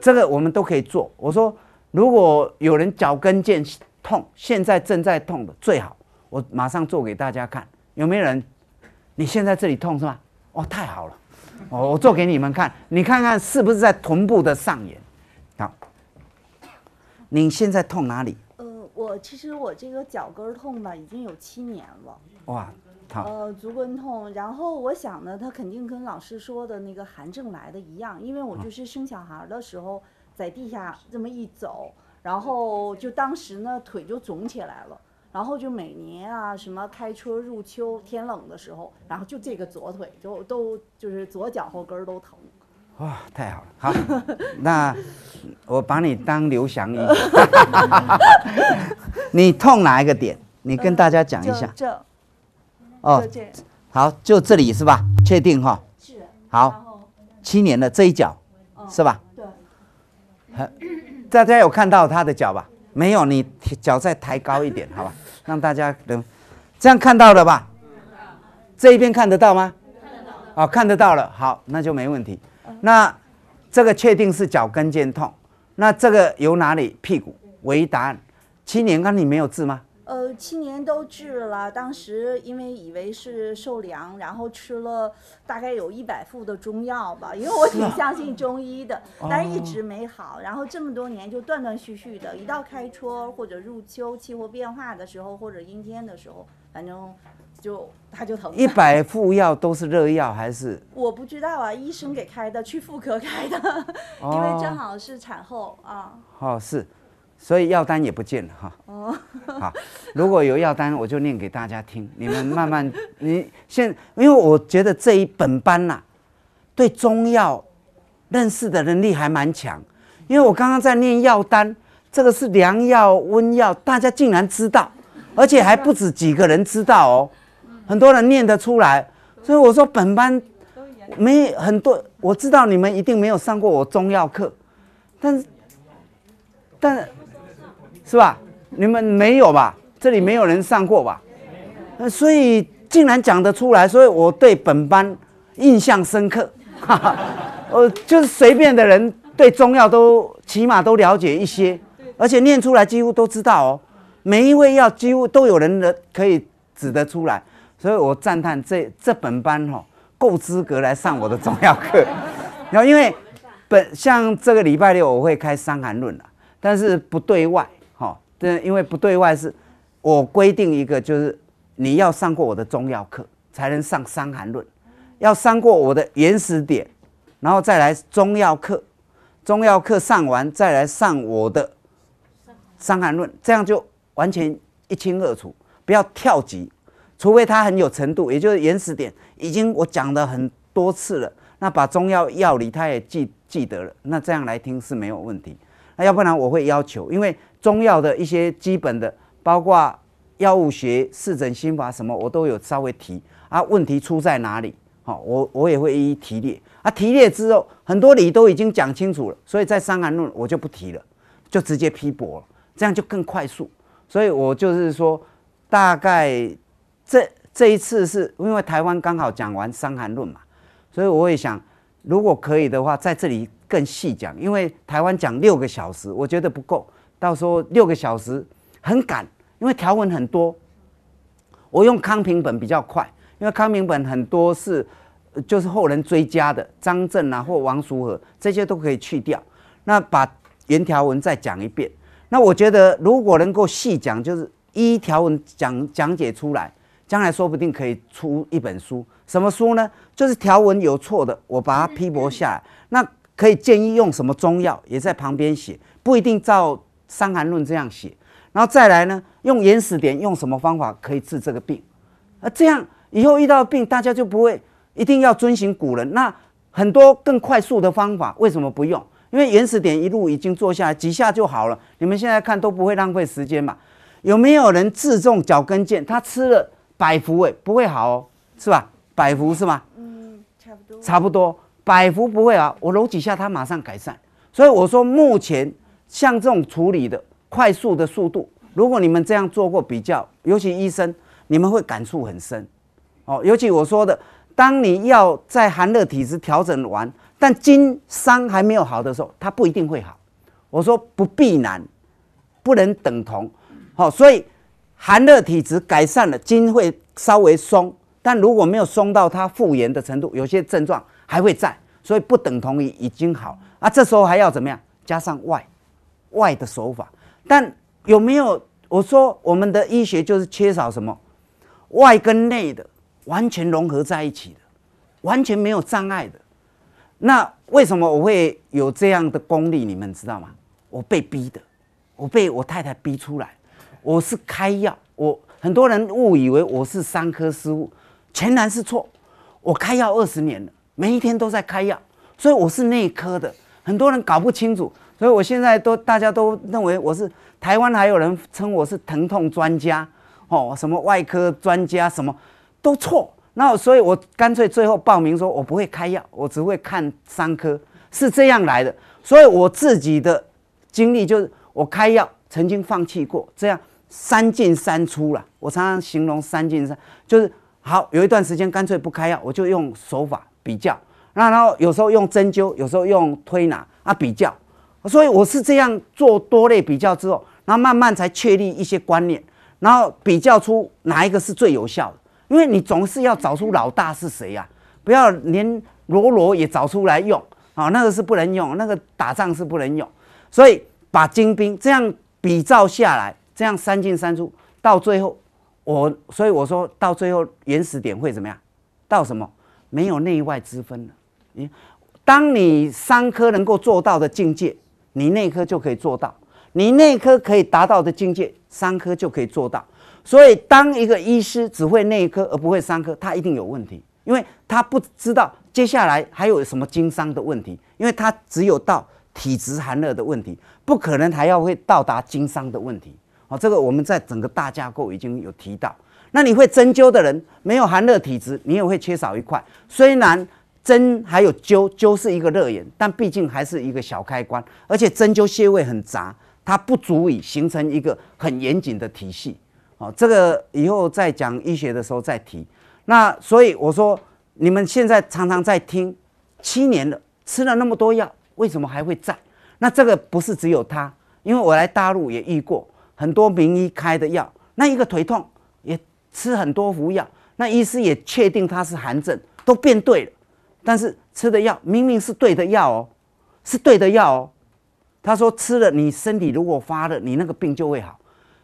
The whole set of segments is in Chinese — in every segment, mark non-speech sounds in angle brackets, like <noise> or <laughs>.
这个我们都可以做。我说，如果有人脚跟腱痛，现在正在痛的最好，我马上做给大家看。有没有人？你现在这里痛是吧？哦，太好了，我我做给你们看，你看看是不是在臀部的上沿？好，你现在痛哪里？呃，我其实我这个脚跟痛吧，已经有七年了。哇。呃，足跟痛。然后我想呢，他肯定跟老师说的那个寒症来的一样，因为我就是生小孩的时候在地下这么一走，然后就当时呢腿就肿起来了，然后就每年啊什么开车入秋天冷的时候，然后就这个左腿就都就是左脚后跟都疼。哇，太好了，好，那我把你当刘翔一样，<laughs> 你痛哪一个点？你跟大家讲一下。<laughs> 哦，好，就这里是吧？确定哈？是。好，七年的这一脚是吧？对。大家有看到他的脚吧？没有，你脚再抬高一点，好吧？<laughs> 让大家能这样看到了吧？这一边看得到吗？看得到。哦，看得到了，好，那就没问题。那这个确定是脚跟腱痛，那这个由哪里？屁股，唯一答案。七年，刚你没有治吗？呃，七年都治了，当时因为以为是受凉，然后吃了大概有一百副的中药吧，因为我挺相信中医的，但是一直没好，然后这么多年就断断续续的，一到开春或者入秋气候变化的时候或者阴天的时候，反正就他就疼。一百副药都是热药还是？我不知道啊，医生给开的，去妇科开的，<laughs> 因为正好是产后啊。哦，是，所以药单也不见了哈。好，如果有药单，我就念给大家听。你们慢慢，你现因为我觉得这一本班呐，对中药认识的能力还蛮强。因为我刚刚在念药单，这个是凉药、温药，大家竟然知道，而且还不止几个人知道哦，很多人念得出来。所以我说本班没很多，我知道你们一定没有上过我中药课，但是，但是，是吧？你们没有吧？这里没有人上过吧？呃，所以竟然讲得出来，所以我对本班印象深刻。哈哈，呃，就是随便的人对中药都起码都了解一些，而且念出来几乎都知道哦。每一位药几乎都有人能可以指得出来，所以我赞叹这这本班哈够资格来上我的中药课。<laughs> 然后因为本像这个礼拜六我会开伤寒论了，但是不对外。对，因为不对外，是我规定一个，就是你要上过我的中药课，才能上伤寒论；要上过我的原始点，然后再来中药课。中药课上完，再来上我的伤寒论，这样就完全一清二楚，不要跳级。除非他很有程度，也就是原始点已经我讲了很多次了，那把中药药理他也记记得了，那这样来听是没有问题。要不然我会要求，因为中药的一些基本的，包括药物学、四诊心法什么，我都有稍微提啊。问题出在哪里？好，我我也会一一提列啊。提列之后，很多理都已经讲清楚了，所以在伤寒论我就不提了，就直接批驳，这样就更快速。所以我就是说，大概这这一次是因为台湾刚好讲完伤寒论嘛，所以我也想，如果可以的话，在这里。更细讲，因为台湾讲六个小时，我觉得不够。到时候六个小时很赶，因为条文很多。我用康平本比较快，因为康平本很多是就是后人追加的，张震啊或王叔和这些都可以去掉。那把原条文再讲一遍。那我觉得如果能够细讲，就是一条文讲讲解出来，将来说不定可以出一本书。什么书呢？就是条文有错的，我把它批驳下来。那可以建议用什么中药，也在旁边写，不一定照《伤寒论》这样写。然后再来呢，用《原始点》用什么方法可以治这个病？啊，这样以后遇到病，大家就不会一定要遵循古人。那很多更快速的方法，为什么不用？因为《原始点》一路已经做下来几下就好了，你们现在看都不会浪费时间嘛。有没有人自重脚跟腱？他吃了百服卫不会好，哦，是吧？百服是吗？嗯，差不多。差不多。百服不会啊，我揉几下，它马上改善。所以我说，目前像这种处理的快速的速度，如果你们这样做过比较，尤其医生，你们会感触很深。哦，尤其我说的，当你要在寒热体质调整完，但筋伤还没有好的时候，它不一定会好。我说不必然，不能等同。好，所以寒热体质改善了，筋会稍微松，但如果没有松到它复原的程度，有些症状。还会在，所以不等同于已经好啊。这时候还要怎么样？加上外，外的手法。但有没有？我说我们的医学就是缺少什么？外跟内的完全融合在一起的，完全没有障碍的。那为什么我会有这样的功力？你们知道吗？我被逼的，我被我太太逼出来。我是开药，我很多人误以为我是三科失误，全然是错。我开药二十年了。每一天都在开药，所以我是内科的，很多人搞不清楚，所以我现在都大家都认为我是台湾，还有人称我是疼痛专家，哦，什么外科专家，什么都错。那所以我干脆最后报名说，我不会开药，我只会看伤科，是这样来的。所以我自己的经历就是，我开药曾经放弃过，这样三进三出了。我常常形容三进三，就是好有一段时间干脆不开药，我就用手法。比较，那然后有时候用针灸，有时候用推拿啊，比较，所以我是这样做多类比较之后，然后慢慢才确立一些观念，然后比较出哪一个是最有效的，因为你总是要找出老大是谁呀，不要连罗罗也找出来用，哦，那个是不能用，那个打仗是不能用，所以把精兵这样比照下来，这样三进三出，到最后我，所以我说到最后原始点会怎么样？到什么？没有内外之分了。你，当你三科能够做到的境界，你内科就可以做到；你内科可以达到的境界，三科就可以做到。所以，当一个医师只会内科而不会三科，他一定有问题，因为他不知道接下来还有什么经商的问题。因为他只有到体质寒热的问题，不可能还要会到达经商的问题。哦，这个我们在整个大架构已经有提到。那你会针灸的人没有寒热体质，你也会缺少一块。虽然针还有灸，灸是一个热炎，但毕竟还是一个小开关，而且针灸穴位很杂，它不足以形成一个很严谨的体系。哦，这个以后再讲医学的时候再提。那所以我说，你们现在常常在听，七年了，吃了那么多药，为什么还会在？那这个不是只有他，因为我来大陆也遇过很多名医开的药，那一个腿痛。吃很多服药，那医师也确定他是寒症，都变对了。但是吃的药明明是对的药哦，是对的药哦。他说吃了你身体如果发热，你那个病就会好。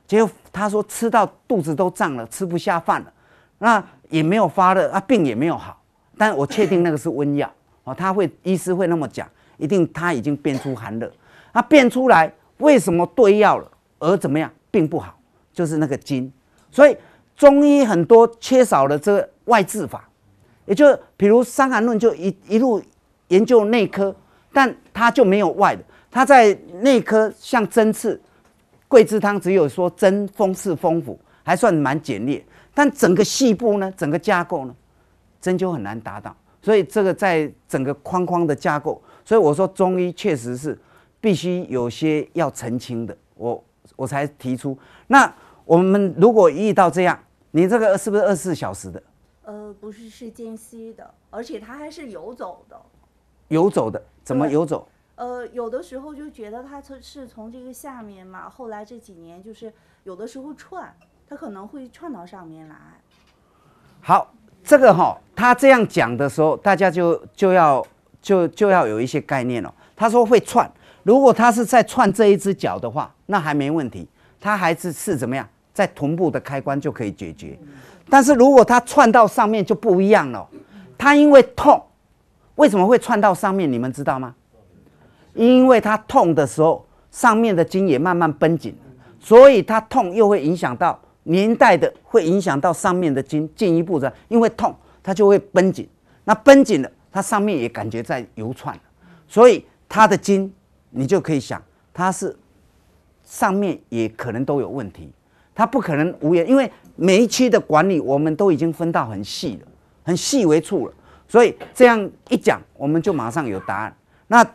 结果他说吃到肚子都胀了，吃不下饭了，那也没有发热啊，病也没有好。但我确定那个是温药哦，他会医师会那么讲，一定他已经变出寒热。那变出来为什么对药了而怎么样并不好？就是那个筋，所以。中医很多缺少了这个外治法，也就比如《伤寒论》就一一路研究内科，但他就没有外的。他在内科像针刺、桂枝汤，只有说针、风刺、风府，还算蛮简略。但整个细部呢，整个架构呢，针灸很难达到。所以这个在整个框框的架构，所以我说中医确实是必须有些要澄清的。我我才提出，那我们如果遇到这样。你这个是不是二十四小时的？呃，不是，是间歇的，而且它还是游走的。游走的，怎么游走？呃，有的时候就觉得它是从这个下面嘛，后来这几年就是有的时候串，它可能会串到上面来。好，这个哈，他这样讲的时候，大家就就要就就要有一些概念了。他说会串，如果他是在串这一只脚的话，那还没问题，他还是是怎么样？在臀部的开关就可以解决，但是如果它窜到上面就不一样了。它因为痛，为什么会窜到上面？你们知道吗？因为它痛的时候，上面的筋也慢慢绷紧，所以它痛又会影响到年代的，会影响到上面的筋，进一步的，因为痛它就会绷紧，那绷紧了，它上面也感觉在游窜所以它的筋你就可以想，它是上面也可能都有问题。他不可能无缘，因为每一区的管理我们都已经分到很细了，很细微处了，所以这样一讲，我们就马上有答案。那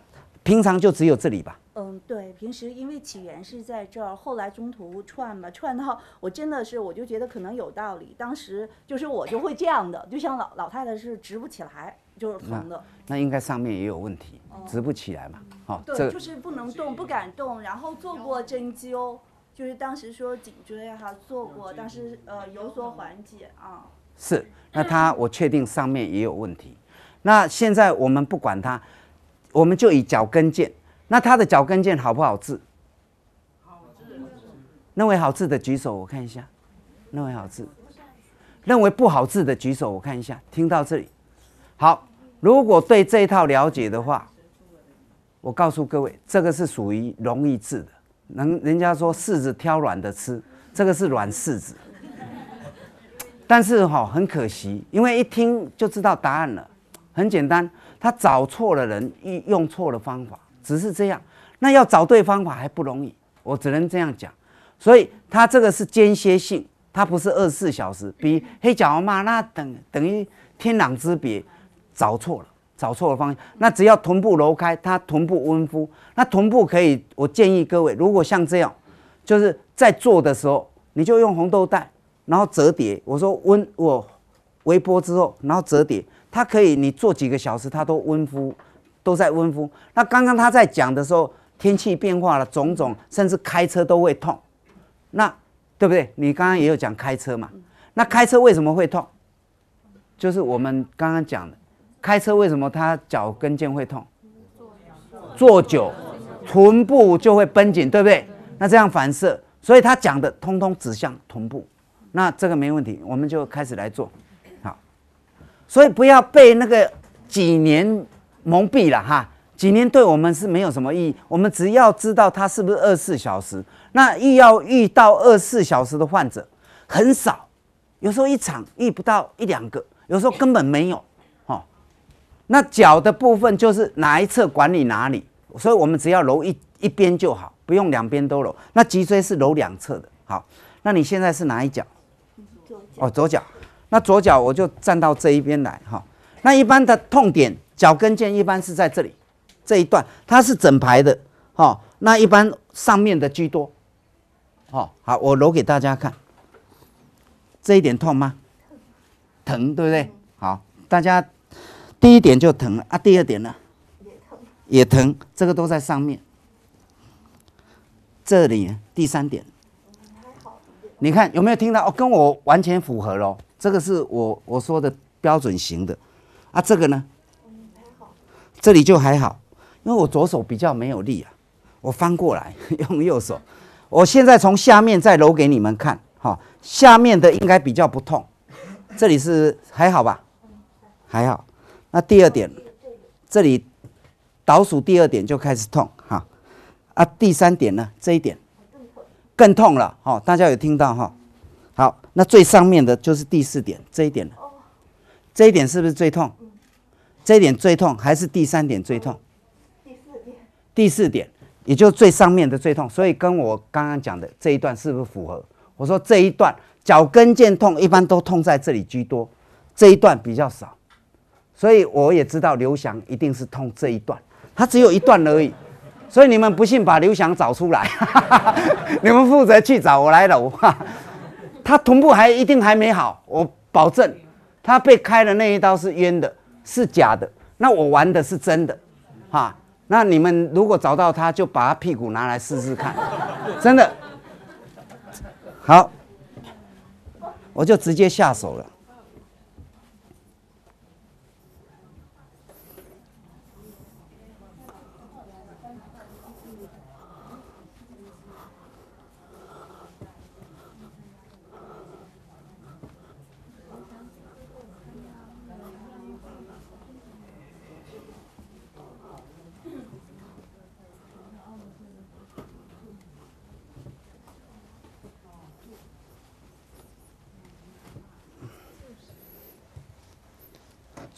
平常就只有这里吧？嗯，对，平时因为起源是在这儿，后来中途串嘛，串到，我真的是我就觉得可能有道理。当时就是我就会这样的，就像老老太太是直不起来，就是疼的。那应该上面也有问题，直不起来嘛？哦，对，就是不能动，不敢动，然后做过针灸。就是当时说颈椎哈做过，但是呃有所缓解啊。是，那他我确定上面也有问题。那现在我们不管他，我们就以脚跟腱。那他的脚跟腱好不好治？好治。认为好治的举手，我看一下。认为好治。认为不好治的举手，我看一下。听到这里，好，如果对这一套了解的话，我告诉各位，这个是属于容易治的。人人家说柿子挑软的吃，这个是软柿子。但是哈，很可惜，因为一听就知道答案了，很简单，他找错了人，用用错了方法，只是这样。那要找对方法还不容易，我只能这样讲。所以他这个是间歇性，他不是二十四小时。比黑脚欧骂那等等于天壤之别，找错了。找错了方向，那只要臀部揉开，它臀部温敷，那臀部可以。我建议各位，如果像这样，就是在做的时候，你就用红豆袋，然后折叠。我说温我微波之后，然后折叠，它可以。你做几个小时，它都温敷，都在温敷。那刚刚他在讲的时候，天气变化了，种种，甚至开车都会痛，那对不对？你刚刚也有讲开车嘛？那开车为什么会痛？就是我们刚刚讲的。开车为什么他脚跟腱会痛？坐久，臀部就会绷紧，对不对？那这样反射，所以他讲的通通指向臀部，那这个没问题，我们就开始来做。好，所以不要被那个几年蒙蔽了哈，几年对我们是没有什么意义。我们只要知道他是不是二四小时。那遇要遇到二四小时的患者很少，有时候一场遇不到一两个，有时候根本没有。那脚的部分就是哪一侧管理哪里，所以我们只要揉一一边就好，不用两边都揉。那脊椎是揉两侧的，好。那你现在是哪一脚？哦，左脚。那左脚我就站到这一边来，哈。那一般的痛点，脚跟腱一般是在这里，这一段它是整排的，哈。那一般上面的居多，哦。好，我揉给大家看。这一点痛吗？疼，对不对？好，大家。第一点就疼啊！第二点呢，也疼，也疼。这个都在上面。这里第三点，你还好你看有没有听到？哦，跟我完全符合咯。这个是我我说的标准型的啊。这个呢，这里就还好，因为我左手比较没有力啊。我翻过来 <laughs> 用右手。我现在从下面再揉给你们看，好，下面的应该比较不痛。这里是还好吧？还好。那第二点，这里倒数第二点就开始痛哈，啊，第三点呢？这一点更痛了哦，大家有听到哈？好，那最上面的就是第四点这一点了，这一点是不是最痛？这一点最痛还是第三点最痛？第四点。第四点，也就是最上面的最痛。所以跟我刚刚讲的这一段是不是符合？我说这一段脚跟腱痛一般都痛在这里居多，这一段比较少。所以我也知道刘翔一定是痛这一段，他只有一段而已。所以你们不信，把刘翔找出来，<laughs> 你们负责去找。我来了，我 <laughs> 他臀部还一定还没好，我保证他被开的那一刀是冤的，是假的。那我玩的是真的，哈。那你们如果找到他，就把他屁股拿来试试看，真的。好，我就直接下手了。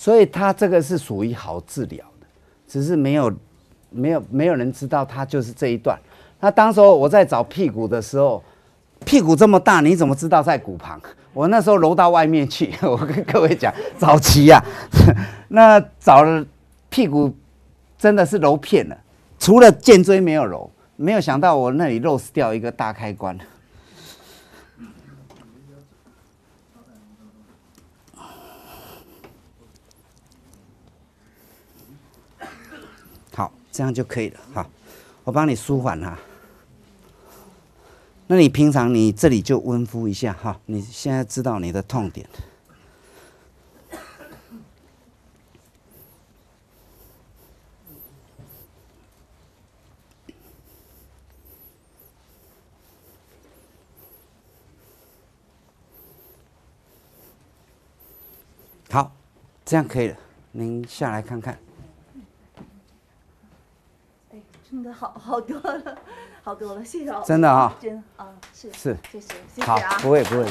所以它这个是属于好治疗的，只是没有没有没有人知道它就是这一段。那当时候我在找屁股的时候，屁股这么大，你怎么知道在骨旁？我那时候揉到外面去，<laughs> 我跟各位讲，早期呀，<laughs> 那找了屁股真的是揉片了，除了肩椎没有揉，没有想到我那里漏掉一个大开关。这样就可以了，哈。我帮你舒缓哈。那你平常你这里就温敷一下哈，你现在知道你的痛点。好，这样可以了，您下来看看。好好多了，好多了，谢谢。真的啊，真啊，是是，谢谢谢谢啊，不会不会。